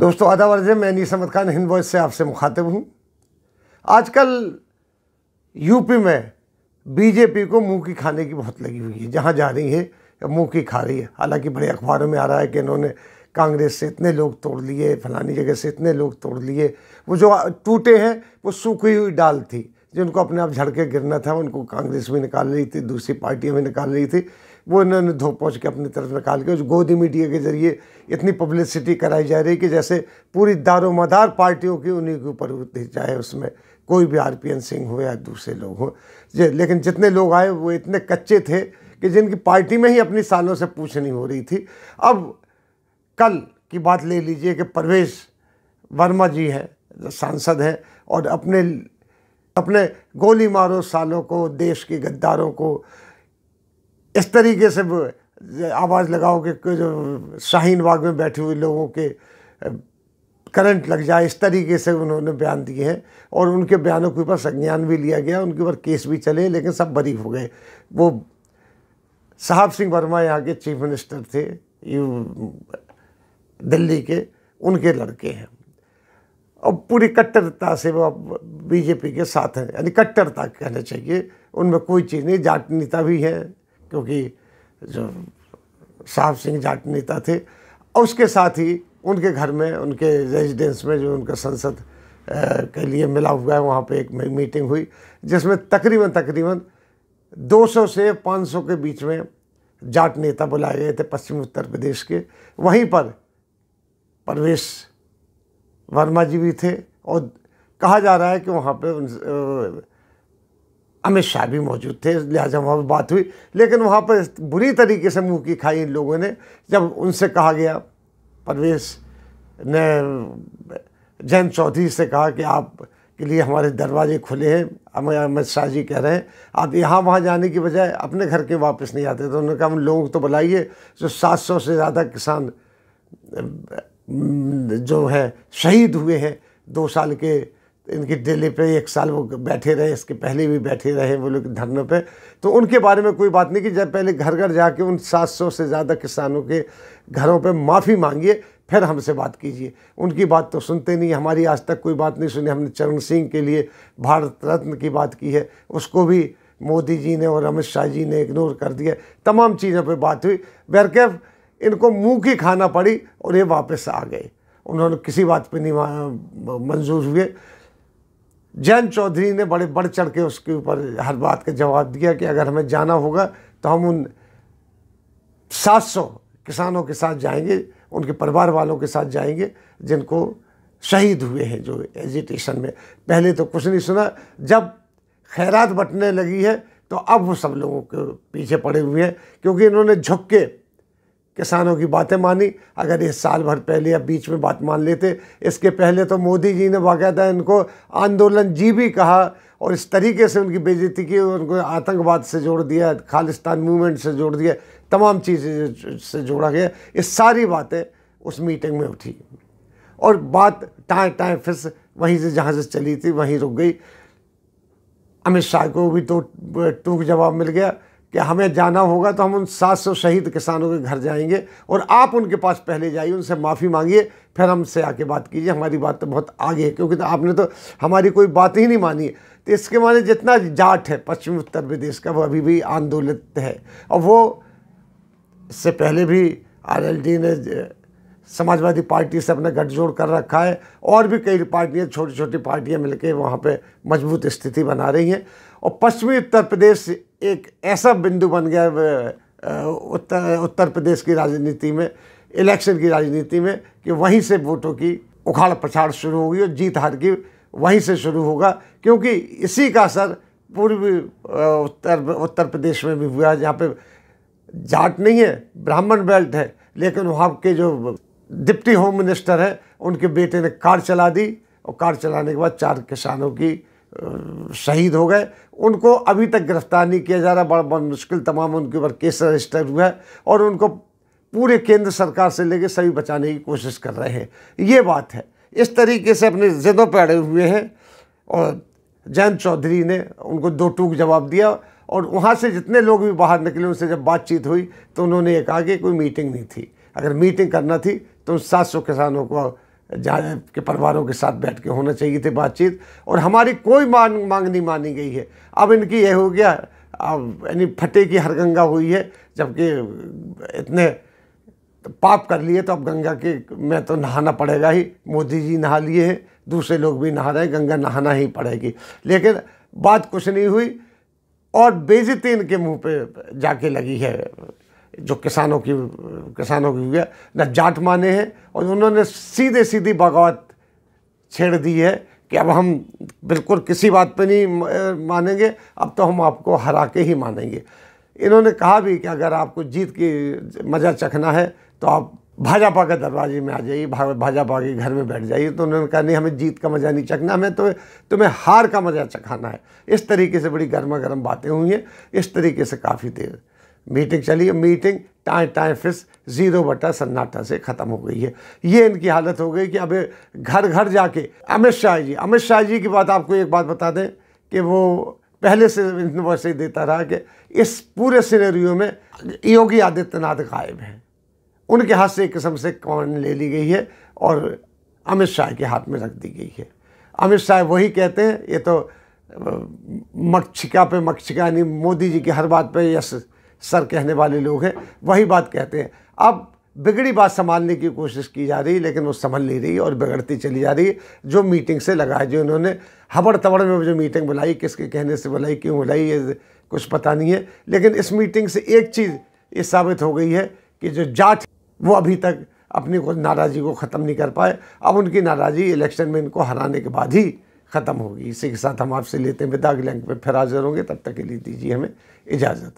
दोस्तों आधा वर्ज़े मैं नीस अहमद खान हिंद वॉइस से आपसे मुखातिब हूँ आजकल यूपी में बीजेपी को मुंह की खाने की बहुत लगी हुई है जहाँ जा रही है मुंह की खा रही है हालांकि बड़े अखबारों में आ रहा है कि इन्होंने कांग्रेस से इतने लोग तोड़ लिए फलानी जगह से इतने लोग तोड़ लिए वो जो टूटे हैं वो सूखी हुई डाल थी जिनको अपने आप झड़के गिरना था उनको कांग्रेस भी निकाल रही थी दूसरी पार्टियाँ भी निकाल रही थी वो इन्होंने धो पहुँच के अपनी तरफ निकाल के उस गोदी मीडिया के जरिए इतनी पब्लिसिटी कराई जा रही है कि जैसे पूरी दारोमदार पार्टियों की उन्हीं के ऊपर चाहे उसमें कोई भी आर सिंह हो या दूसरे लोग हों लेकिन जितने लोग आए वो इतने कच्चे थे कि जिनकी पार्टी में ही अपनी सालों से पूछनी हो रही थी अब कल की बात ले लीजिए कि परवेश वर्मा जी हैं सांसद हैं और अपने अपने गोली मारो सालों को देश के गद्दारों को इस तरीके से आवाज़ लगाओ कि जो शाहीन बाग में बैठे हुए लोगों के करंट लग जाए इस तरीके से उन्होंने बयान दिए हैं और उनके बयानों के ऊपर संज्ञान भी लिया गया उनके ऊपर केस भी चले लेकिन सब बरी हो गए वो साहब सिंह वर्मा यहाँ के चीफ मिनिस्टर थे दिल्ली के उनके लड़के हैं और पूरी कट्टरता से वो अब बीजेपी के साथ हैं यानी कट्टरता कहना चाहिए उनमें कोई चीज़ नहीं जाट नेता भी हैं क्योंकि जो साहब सिंह जाट नेता थे और उसके साथ ही उनके घर में उनके रेजिडेंस में जो उनका संसद के लिए मिला हुआ है वहाँ पे एक मीटिंग हुई जिसमें तकरीबन तकरीबन 200 से 500 के बीच में जाट नेता बुलाए गए थे पश्चिम उत्तर प्रदेश के वहीं पर परवेश वर्मा जी भी थे और कहा जा रहा है कि वहाँ पे उन अमित शाह भी मौजूद थे लिहाजा वहाँ पर बात हुई लेकिन वहाँ पर बुरी तरीके से मुँह की खाई इन लोगों ने जब उनसे कहा गया परवेश ने जैन चौधरी से कहा कि आप के लिए हमारे दरवाजे खुले हैं अमित शाह जी कह रहे हैं आप यहाँ वहाँ जाने की बजाय अपने घर के वापस नहीं आते तो उन्होंने कहा हम लोग तो बुलाइए जो 700 से ज़्यादा किसान जो है शहीद हुए हैं दो साल के इनकी दिल्ली पे एक साल वो बैठे रहे इसके पहले भी बैठे रहे वो लोग धरनों पे तो उनके बारे में कोई बात नहीं कि जब पहले घर घर जाके उन 700 से ज़्यादा किसानों के घरों पे माफ़ी मांगिए फिर हमसे बात कीजिए उनकी बात तो सुनते नहीं हमारी आज तक कोई बात नहीं सुनी हमने चरण सिंह के लिए भारत रत्न की बात की है उसको भी मोदी जी ने और अमित शाह जी ने इग्नोर कर दिया तमाम चीज़ों पर बात हुई बैरकैफ इनको मुँह की खाना पड़ी और ये वापस आ गए उन्होंने किसी बात पर नहीं मंजूर हुए जैन चौधरी ने बड़े बढ़ चढ़ के उसके ऊपर हर बात का जवाब दिया कि अगर हमें जाना होगा तो हम उन 700 किसानों के साथ जाएंगे उनके परिवार वालों के साथ जाएंगे जिनको शहीद हुए हैं जो एजिटेशन में पहले तो कुछ नहीं सुना जब खैरात बटने लगी है तो अब वो सब लोगों के पीछे पड़े हुए हैं क्योंकि इन्होंने झुक के किसानों की बातें मानी अगर ये साल भर पहले या बीच में बात मान लेते इसके पहले तो मोदी जी ने बाकायदा इनको आंदोलन जी भी कहा और इस तरीके से उनकी बेजती की उनको आतंकवाद से जोड़ दिया खालिस्तान मूवमेंट से जोड़ दिया तमाम चीज़ें से जोड़ा गया ये सारी बातें उस मीटिंग में उठी और बात टाए टाए फिर से वहीं से जहाँ से चली थी वहीं रुक गई अमित शाह को भी तो टूक जवाब मिल गया कि हमें जाना होगा तो हम उन 700 शहीद किसानों के घर जाएंगे और आप उनके पास पहले जाइए उनसे माफ़ी मांगिए फिर हमसे आके बात कीजिए हमारी बात तो बहुत आगे है क्योंकि तो आपने तो हमारी कोई बात ही नहीं मानी तो इसके माने जितना जाट है पश्चिम उत्तर प्रदेश का वो अभी भी आंदोलित है और वो इससे पहले भी आर ने समाजवादी पार्टी से अपना गठजोड़ कर रखा है और भी कई पार्टियाँ छोटी छोटी पार्टियाँ मिलकर वहाँ पर मजबूत स्थिति बना रही हैं और पश्चिमी उत्तर प्रदेश एक ऐसा बिंदु बन गया उत्तर उत्तर प्रदेश की राजनीति में इलेक्शन की राजनीति में कि वहीं से वोटों की उखाड़ पछाड़ शुरू होगी और जीत हार की वहीं से शुरू होगा क्योंकि इसी का असर पूर्वी उत्तर उत्तर प्रदेश में भी हुआ जहाँ पे जाट नहीं है ब्राह्मण बेल्ट है लेकिन वहाँ के जो डिप्टी होम मिनिस्टर हैं उनके बेटे ने कार चला दी और कार चलाने के बाद चार किसानों की शहीद हो गए उनको अभी तक गिरफ्तार नहीं किया जा रहा बड़ा बड़ा मुश्किल तमाम उनके ऊपर केस रजिस्टर हुआ है और उनको पूरे केंद्र सरकार से लेकर सभी बचाने की कोशिश कर रहे हैं ये बात है इस तरीके से अपने जिदों पर अड़े हुए हैं और जयंत चौधरी ने उनको दो टूक जवाब दिया और वहाँ से जितने लोग भी बाहर निकले उनसे जब बातचीत हुई तो उन्होंने ये कहा कि कोई मीटिंग नहीं थी अगर मीटिंग करना थी तो सात सौ किसानों को जाने के परिवारों के साथ बैठ के होना चाहिए थे बातचीत और हमारी कोई मांग मांग नहीं मानी गई है अब इनकी यह हो गया अब यानी फटे की हर गंगा हुई है जबकि इतने पाप कर लिए तो अब गंगा के में तो नहाना पड़ेगा ही मोदी जी नहा लिए हैं दूसरे लोग भी नहा रहे हैं गंगा नहाना ही पड़ेगी लेकिन बात कुछ नहीं हुई और बेजती इनके मुंह पे जाके लगी है जो किसानों की किसानों की हुई है न जाट माने हैं और उन्होंने सीधे सीधी बगावत छेड़ दी है कि अब हम बिल्कुल किसी बात पे नहीं मानेंगे अब तो हम आपको हरा के ही मानेंगे इन्होंने कहा भी कि अगर आपको जीत की मज़ा चखना है तो आप भाजपा के दरवाजे में आ जाइए भाजपा के घर में बैठ जाइए तो उन्होंने कहा नहीं हमें जीत का मज़ा नहीं चखना हमें तो तुम्हें हार का मज़ा चखाना है इस तरीके से बड़ी गर्मा गर्म बातें हुई हैं इस तरीके से काफ़ी देर मीटिंग चली मीटिंग टाए टाए फिस जीरो बटा सन्नाटा से ख़त्म हो गई है ये इनकी हालत हो गई कि अब घर घर जाके अमित शाह जी अमित शाह जी की बात आपको एक बात बता दें कि वो पहले से यूनिवर्सिटी देता रहा कि इस पूरे सिनेरियो में योगी आदित्यनाथ गायब हैं उनके हाथ से एक किस्म से कौन ले ली गई है और अमित शाह के हाथ में रख दी गई है अमित शाह वही कहते हैं ये तो मक्षिका पे मक्षिका यानी मोदी जी की हर बात पे यस सर कहने वाले लोग हैं वही बात कहते हैं अब बिगड़ी बात संभालने की कोशिश की जा रही है लेकिन वो संभल नहीं रही और बिगड़ती चली जा रही है जो मीटिंग से लगाए जो इन्होंने हबड़ तबड़ में जो मीटिंग बुलाई किसके कहने से बुलाई क्यों बुलाई ये कुछ पता नहीं है लेकिन इस मीटिंग से एक चीज़ ये साबित हो गई है कि जो जाट वो अभी तक अपनी नाराज़गी को ख़त्म नहीं कर पाए अब उनकी नाराज़गी इलेक्शन में इनको हराने के बाद ही ख़त्म होगी इसी के साथ हम आपसे लेते हैं विदा अगले अंक फिर हाजिर होंगे तब तक के लिए दीजिए हमें इजाज़त